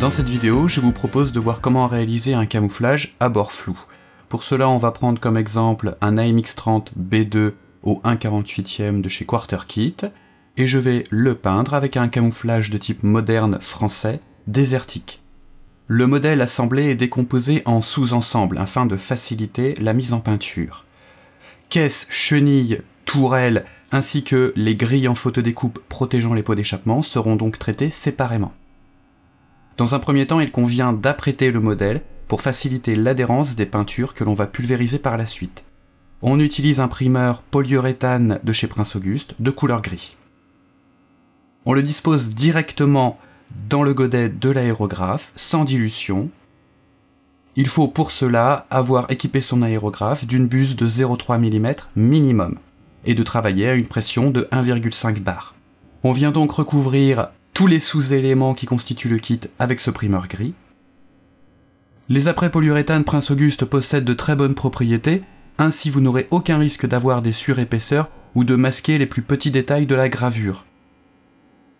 Dans cette vidéo, je vous propose de voir comment réaliser un camouflage à bord flou. Pour cela, on va prendre comme exemple un AMX-30 B2 au 1,48e de chez Quarter Kit, et je vais le peindre avec un camouflage de type moderne français désertique. Le modèle assemblé est décomposé en sous-ensembles afin de faciliter la mise en peinture. Caisses, chenilles, tourelles, ainsi que les grilles en photodécoupe protégeant les pots d'échappement seront donc traités séparément. Dans un premier temps, il convient d'apprêter le modèle pour faciliter l'adhérence des peintures que l'on va pulvériser par la suite. On utilise un primeur polyuréthane de chez Prince Auguste de couleur gris. On le dispose directement dans le godet de l'aérographe, sans dilution. Il faut pour cela avoir équipé son aérographe d'une buse de 0,3 mm minimum et de travailler à une pression de 1,5 bar. On vient donc recouvrir tous les sous-éléments qui constituent le kit avec ce primeur gris. Les après polyuréthane Prince Auguste possèdent de très bonnes propriétés, ainsi vous n'aurez aucun risque d'avoir des surépaisseurs ou de masquer les plus petits détails de la gravure.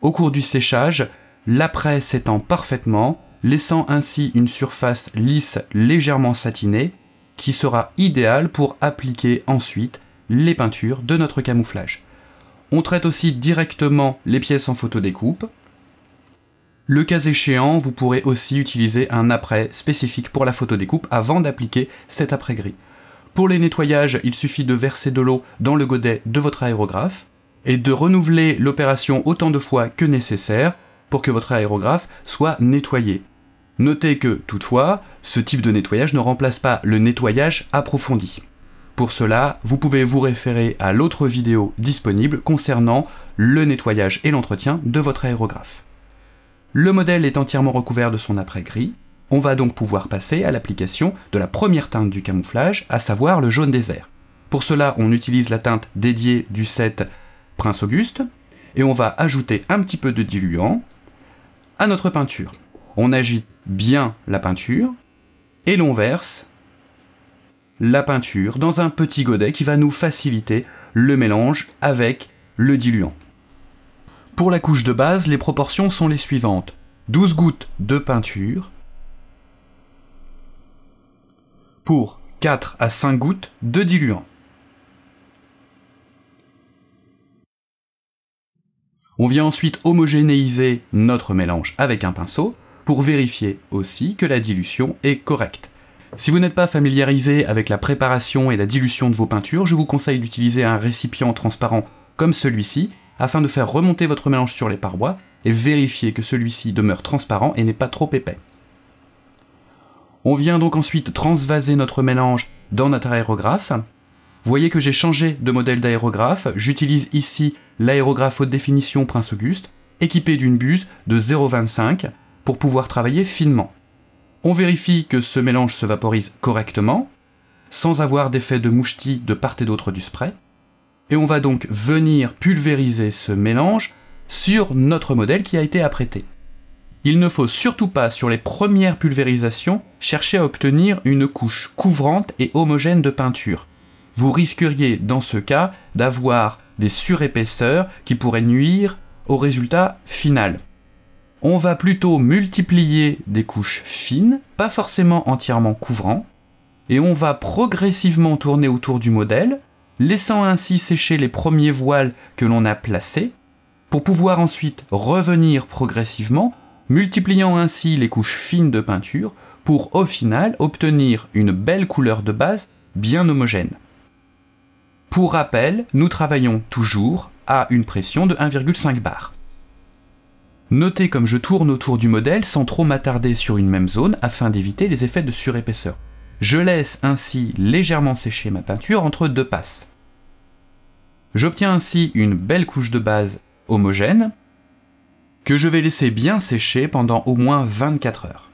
Au cours du séchage, L'après s'étend parfaitement, laissant ainsi une surface lisse légèrement satinée, qui sera idéale pour appliquer ensuite les peintures de notre camouflage. On traite aussi directement les pièces en photodécoupe. Le cas échéant, vous pourrez aussi utiliser un après spécifique pour la photodécoupe avant d'appliquer cet après-gris. Pour les nettoyages, il suffit de verser de l'eau dans le godet de votre aérographe et de renouveler l'opération autant de fois que nécessaire pour que votre aérographe soit nettoyé. Notez que, toutefois, ce type de nettoyage ne remplace pas le nettoyage approfondi. Pour cela, vous pouvez vous référer à l'autre vidéo disponible concernant le nettoyage et l'entretien de votre aérographe. Le modèle est entièrement recouvert de son après-gris. On va donc pouvoir passer à l'application de la première teinte du camouflage, à savoir le jaune désert. Pour cela, on utilise la teinte dédiée du set Prince Auguste, et on va ajouter un petit peu de diluant, notre peinture. On agite bien la peinture et l'on verse la peinture dans un petit godet qui va nous faciliter le mélange avec le diluant. Pour la couche de base, les proportions sont les suivantes. 12 gouttes de peinture pour 4 à 5 gouttes de diluant. On vient ensuite homogénéiser notre mélange avec un pinceau pour vérifier aussi que la dilution est correcte. Si vous n'êtes pas familiarisé avec la préparation et la dilution de vos peintures, je vous conseille d'utiliser un récipient transparent comme celui-ci afin de faire remonter votre mélange sur les parois et vérifier que celui-ci demeure transparent et n'est pas trop épais. On vient donc ensuite transvaser notre mélange dans notre aérographe vous voyez que j'ai changé de modèle d'aérographe, j'utilise ici l'aérographe haute définition Prince Auguste, équipé d'une buse de 0,25 pour pouvoir travailler finement. On vérifie que ce mélange se vaporise correctement, sans avoir d'effet de mouchetis de part et d'autre du spray, et on va donc venir pulvériser ce mélange sur notre modèle qui a été apprêté. Il ne faut surtout pas, sur les premières pulvérisations, chercher à obtenir une couche couvrante et homogène de peinture vous risqueriez dans ce cas d'avoir des surépaisseurs qui pourraient nuire au résultat final. On va plutôt multiplier des couches fines, pas forcément entièrement couvrant, et on va progressivement tourner autour du modèle, laissant ainsi sécher les premiers voiles que l'on a placés, pour pouvoir ensuite revenir progressivement, multipliant ainsi les couches fines de peinture, pour au final obtenir une belle couleur de base bien homogène. Pour rappel, nous travaillons toujours à une pression de 1,5 bar. Notez comme je tourne autour du modèle sans trop m'attarder sur une même zone afin d'éviter les effets de surépaisseur. Je laisse ainsi légèrement sécher ma peinture entre deux passes. J'obtiens ainsi une belle couche de base homogène que je vais laisser bien sécher pendant au moins 24 heures.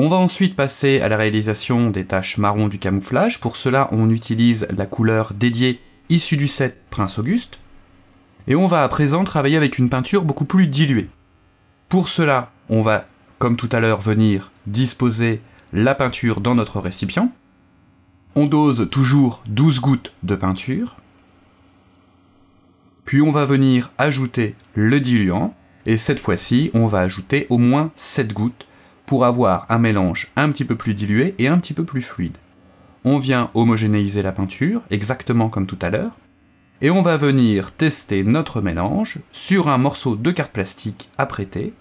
On va ensuite passer à la réalisation des taches marron du camouflage. Pour cela, on utilise la couleur dédiée issue du set Prince Auguste. Et on va à présent travailler avec une peinture beaucoup plus diluée. Pour cela, on va, comme tout à l'heure, venir disposer la peinture dans notre récipient. On dose toujours 12 gouttes de peinture. Puis on va venir ajouter le diluant. Et cette fois-ci, on va ajouter au moins 7 gouttes pour avoir un mélange un petit peu plus dilué et un petit peu plus fluide. On vient homogénéiser la peinture, exactement comme tout à l'heure, et on va venir tester notre mélange sur un morceau de carte plastique apprêté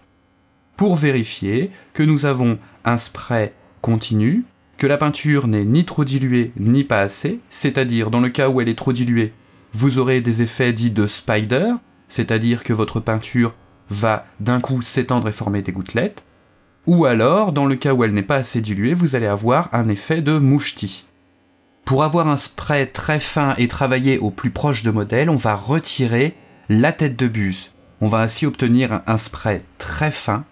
pour vérifier que nous avons un spray continu, que la peinture n'est ni trop diluée ni pas assez, c'est-à-dire dans le cas où elle est trop diluée, vous aurez des effets dits de spider, c'est-à-dire que votre peinture va d'un coup s'étendre et former des gouttelettes, ou alors, dans le cas où elle n'est pas assez diluée, vous allez avoir un effet de mouchetis. Pour avoir un spray très fin et travailler au plus proche de modèle, on va retirer la tête de buse. On va ainsi obtenir un spray très fin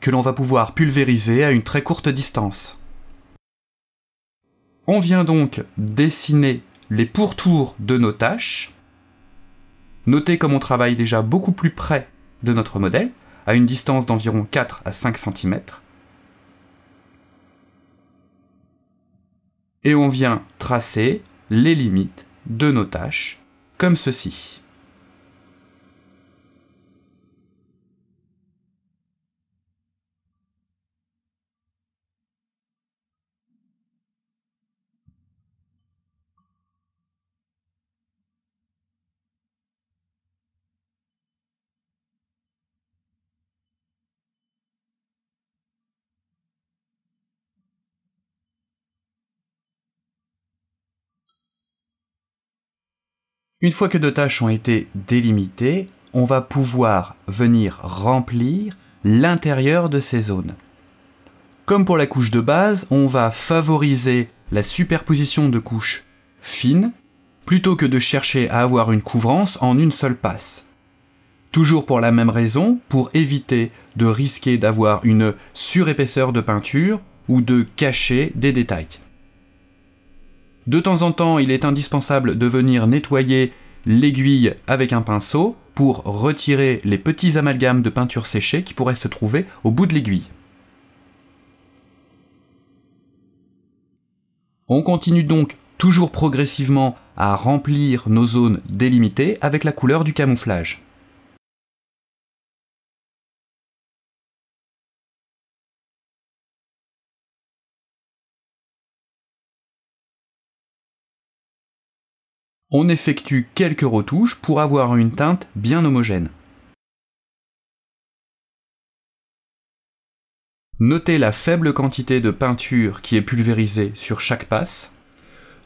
que l'on va pouvoir pulvériser à une très courte distance. On vient donc dessiner les pourtours de nos tâches. Notez comme on travaille déjà beaucoup plus près de notre modèle à une distance d'environ 4 à 5 cm. Et on vient tracer les limites de nos tâches, comme ceci. Une fois que deux tâches ont été délimitées, on va pouvoir venir remplir l'intérieur de ces zones. Comme pour la couche de base, on va favoriser la superposition de couches fines plutôt que de chercher à avoir une couvrance en une seule passe. Toujours pour la même raison, pour éviter de risquer d'avoir une surépaisseur de peinture ou de cacher des détails. De temps en temps, il est indispensable de venir nettoyer l'aiguille avec un pinceau pour retirer les petits amalgames de peinture séchée qui pourraient se trouver au bout de l'aiguille. On continue donc toujours progressivement à remplir nos zones délimitées avec la couleur du camouflage. on effectue quelques retouches pour avoir une teinte bien homogène. Notez la faible quantité de peinture qui est pulvérisée sur chaque passe,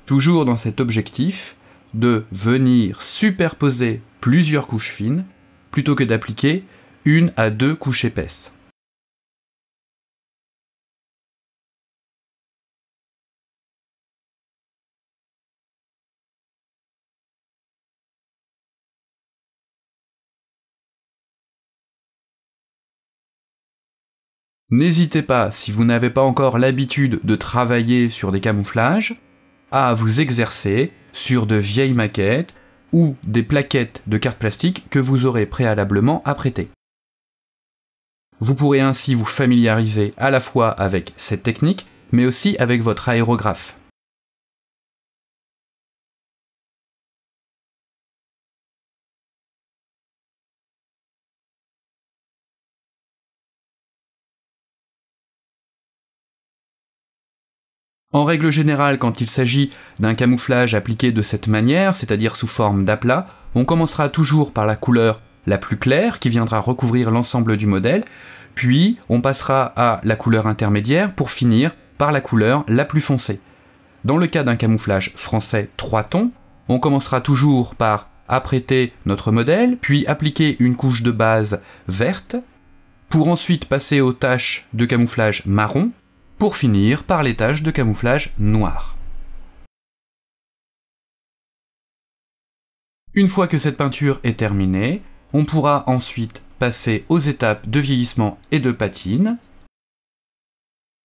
toujours dans cet objectif de venir superposer plusieurs couches fines plutôt que d'appliquer une à deux couches épaisses. N'hésitez pas, si vous n'avez pas encore l'habitude de travailler sur des camouflages, à vous exercer sur de vieilles maquettes ou des plaquettes de cartes plastiques que vous aurez préalablement apprêtées. Vous pourrez ainsi vous familiariser à la fois avec cette technique, mais aussi avec votre aérographe. En règle générale, quand il s'agit d'un camouflage appliqué de cette manière, c'est-à-dire sous forme d'aplat, on commencera toujours par la couleur la plus claire qui viendra recouvrir l'ensemble du modèle, puis on passera à la couleur intermédiaire pour finir par la couleur la plus foncée. Dans le cas d'un camouflage français 3 tons, on commencera toujours par apprêter notre modèle, puis appliquer une couche de base verte, pour ensuite passer aux taches de camouflage marron, pour finir par les de camouflage noir. Une fois que cette peinture est terminée, on pourra ensuite passer aux étapes de vieillissement et de patine.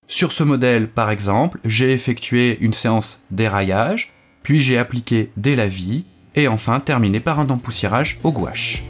Sur ce modèle, par exemple, j'ai effectué une séance d'éraillage, puis j'ai appliqué des lavis, et enfin terminé par un empoussiérage au gouache.